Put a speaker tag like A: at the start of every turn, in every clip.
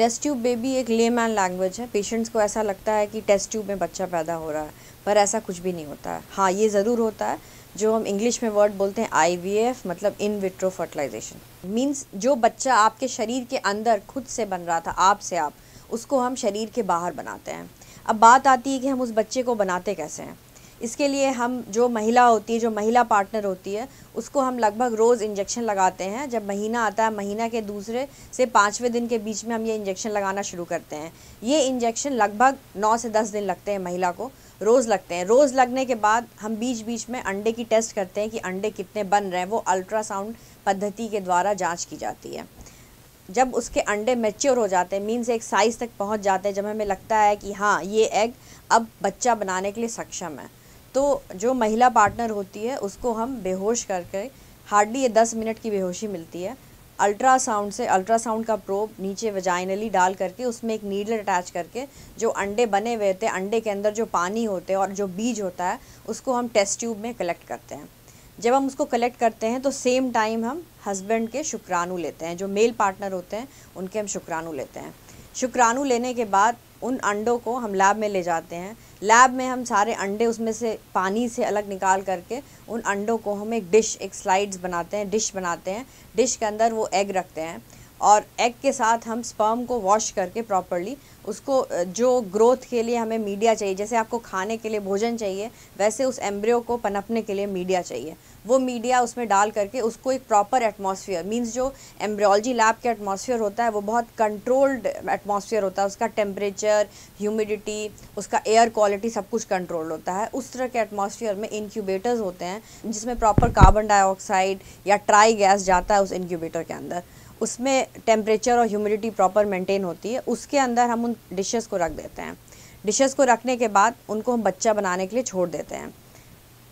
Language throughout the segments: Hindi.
A: टेस्ट ट्यूब बेबी एक लेमैन लैंग्वेज है पेशेंट्स को ऐसा लगता है कि टेस्ट ट्यूब में बच्चा पैदा हो रहा है पर ऐसा कुछ भी नहीं होता है हाँ ये ज़रूर होता है जो हम इंग्लिश में वर्ड बोलते हैं आईवीएफ मतलब इन विट्रो फर्टिलाइजेशन मीन्स जो बच्चा आपके शरीर के अंदर खुद से बन रहा था आप से आप उसको हम शरीर के बाहर बनाते हैं अब बात आती है कि हम उस बच्चे को बनाते कैसे हैं इसके लिए हम जो महिला होती है जो महिला पार्टनर होती है उसको हम लगभग रोज़ इंजेक्शन लगाते हैं जब महीना आता है महीना के दूसरे से पाँचवें दिन के बीच में हम ये इंजेक्शन लगाना शुरू करते हैं ये इंजेक्शन लगभग नौ से दस दिन लगते हैं महिला को रोज़ लगते हैं रोज़ लगने के बाद हम बीच बीच में अंडे की टेस्ट करते हैं कि अंडे कितने बन रहे हैं वो अल्ट्रासाउंड पद्धति के द्वारा जाँच की जाती है जब उसके अंडे मेच्योर हो जाते हैं मीन्स एक साइज़ तक पहुँच जाते हैं जब हमें लगता है कि हाँ ये एग अब बच्चा बनाने के लिए सक्षम है तो जो महिला पार्टनर होती है उसको हम बेहोश करके हार्डली ये दस मिनट की बेहोशी मिलती है अल्ट्रासाउंड से अल्ट्रासाउंड का प्रोब नीचे वजाइनली डाल करके उसमें एक नीडल अटैच करके जो अंडे बने हुए थे अंडे के अंदर जो पानी होते हैं और जो बीज होता है उसको हम टेस्ट ट्यूब में कलेक्ट करते हैं जब हम उसको कलेक्ट करते हैं तो सेम टाइम हम हस्बैंड के शुक्राणु लेते हैं जो मेल पार्टनर होते हैं उनके हम शुक्राणु लेते हैं शुक्राणु लेने के बाद उन अंडों को हम लैब में ले जाते हैं लैब में हम सारे अंडे उसमें से पानी से अलग निकाल करके उन अंडों को हम एक डिश एक स्लाइड्स बनाते हैं डिश बनाते हैं डिश के अंदर वो एग रखते हैं और एग के साथ हम स्पर्म को वॉश करके प्रॉपरली उसको जो ग्रोथ के लिए हमें मीडिया चाहिए जैसे आपको खाने के लिए भोजन चाहिए वैसे उस एम्ब्रियो को पनपने के लिए मीडिया चाहिए वो मीडिया उसमें डाल करके उसको एक प्रॉपर एटमॉस्फेयर मींस जो एम्ब्रियोलॉजी लैब के एटमॉस्फेयर होता है वो बहुत कंट्रोल्ड एटमॉस्फेयर होता है उसका टेम्परेचर ह्यूमिडिटी उसका एयर क्वालिटी सब कुछ कंट्रोल होता है उस तरह के एटमॉस्फेयर में इंक्यूबेटर्स होते हैं जिसमें प्रॉपर कार्बन डाइऑक्साइड या ट्राई गैस जाता है उस इंक्यूबेटर के अंदर उसमें टेम्परेचर और ह्यूमिडिटी प्रॉपर मेंटेन होती है उसके अंदर हम उन डिशेस को रख देते हैं डिशेस को रखने के बाद उनको हम बच्चा बनाने के लिए छोड़ देते हैं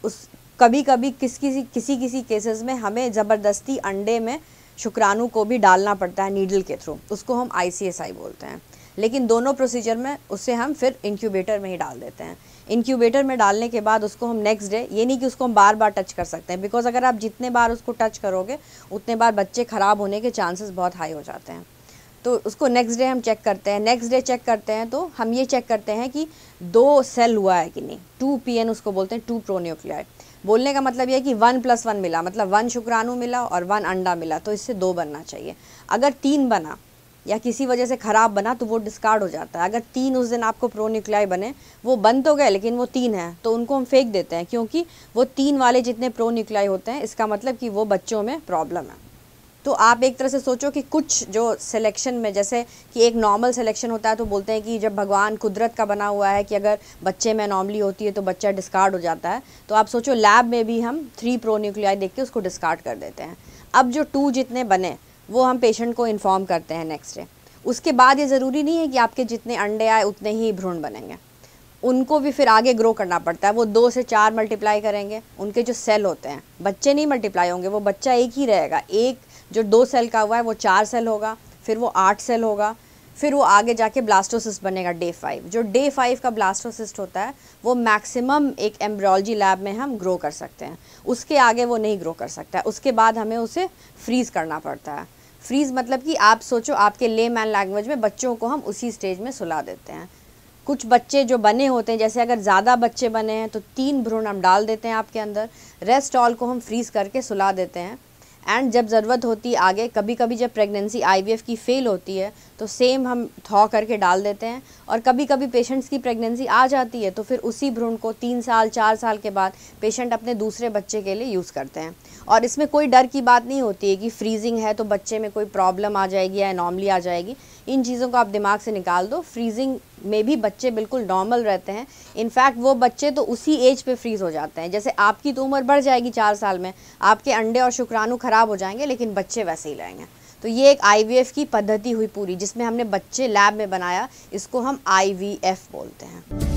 A: उस कभी कभी किस किसी किसी किसी केसेस में हमें ज़बरदस्ती अंडे में शुक्राणु को भी डालना पड़ता है नीडल के थ्रू उसको हम आई बोलते हैं लेकिन दोनों प्रोसीजर में उसे हम फिर इंक्यूबेटर में ही डाल देते हैं इंक्यूबेटर में डालने के बाद उसको हम नेक्स्ट डे ये नहीं कि उसको हम बार बार टच कर सकते हैं बिकॉज अगर आप जितने बार उसको टच करोगे उतने बार बच्चे ख़राब होने के चांसेस बहुत हाई हो जाते हैं तो उसको नेक्स्ट डे हम चेक करते हैं नेक्स्ट डे चेक करते हैं तो हम ये चेक करते हैं कि दो सेल हुआ है कि नहीं टू पी उसको बोलते हैं टू प्रोन्यूक्लियर बोलने का मतलब यह है कि वन प्लस वन मिला मतलब वन शुक्राणु मिला और वन अंडा मिला तो इससे दो बनना चाहिए अगर तीन बना या किसी वजह से ख़राब बना तो वो डिस्कार्ड हो जाता है अगर तीन उस दिन आपको प्रो न्यूक्लियाई बने वो बन तो गए लेकिन वो तीन हैं तो उनको हम फेंक देते हैं क्योंकि वो तीन वाले जितने प्रो न्यूक्लियाई होते हैं इसका मतलब कि वो बच्चों में प्रॉब्लम है तो आप एक तरह से सोचो कि कुछ जो सिलेक्शन में जैसे कि एक नॉर्मल सिलेक्शन होता है तो बोलते हैं कि जब भगवान कुदरत का बना हुआ है कि अगर बच्चे में नॉर्मली होती है तो बच्चा डिस्कार्ड हो जाता है तो आप सोचो लैब में भी हम थ्री प्रो न्यूक्लियाई देख के उसको डिस्कार्ड कर देते हैं अब जो टू जितने बने वो हम पेशेंट को इन्फॉर्म करते हैं नेक्स्ट डे उसके बाद ये ज़रूरी नहीं है कि आपके जितने अंडे आए उतने ही भ्रूण बनेंगे उनको भी फिर आगे ग्रो करना पड़ता है वो दो से चार मल्टीप्लाई करेंगे उनके जो सेल होते हैं बच्चे नहीं मल्टीप्लाई होंगे वो बच्चा एक ही रहेगा एक जो दो सेल का हुआ है वो चार सेल होगा फिर वो आठ सेल होगा फिर वो आगे जाके ब्लास्टोसिस्ट बनेगा डे फाइव जो डे फाइव का ब्लास्टोसिस्ट होता है वो मैक्सिमम एक एम्ब्रोलॉजी लैब में हम ग्रो कर सकते हैं उसके आगे वो नहीं ग्रो कर सकता है उसके बाद हमें उसे फ्रीज़ करना पड़ता है फ्रीज मतलब कि आप सोचो आपके ले मैन लैंग्वेज में बच्चों को हम उसी स्टेज में सुला देते हैं कुछ बच्चे जो बने होते हैं जैसे अगर ज़्यादा बच्चे बने हैं तो तीन भ्रूण हम डाल देते हैं आपके अंदर रेस्ट ऑल को हम फ्रीज़ करके सुला देते हैं एंड जब ज़रूरत होती है आगे कभी कभी जब प्रेगनेंसी आईवीएफ की फ़ेल होती है तो सेम हम थॉ करके डाल देते हैं और कभी कभी पेशेंट्स की प्रेगनेंसी आ जाती है तो फिर उसी भ्रूण को तीन साल चार साल के बाद पेशेंट अपने दूसरे बच्चे के लिए यूज़ करते हैं और इसमें कोई डर की बात नहीं होती है कि फ्रीजिंग है तो बच्चे में कोई प्रॉब्लम आ जाएगी या नॉर्मली आ जाएगी इन चीज़ों को आप दिमाग से निकाल दो फ्रीजिंग में भी बच्चे बिल्कुल नॉर्मल रहते हैं इनफैक्ट वो बच्चे तो उसी एज पे फ्रीज हो जाते हैं जैसे आपकी तो उम्र बढ़ जाएगी चार साल में आपके अंडे और शुक्राणु खराब हो जाएंगे लेकिन बच्चे वैसे ही रहेंगे तो ये एक आई की पद्धति हुई पूरी जिसमें हमने बच्चे लैब में बनाया इसको हम आई बोलते हैं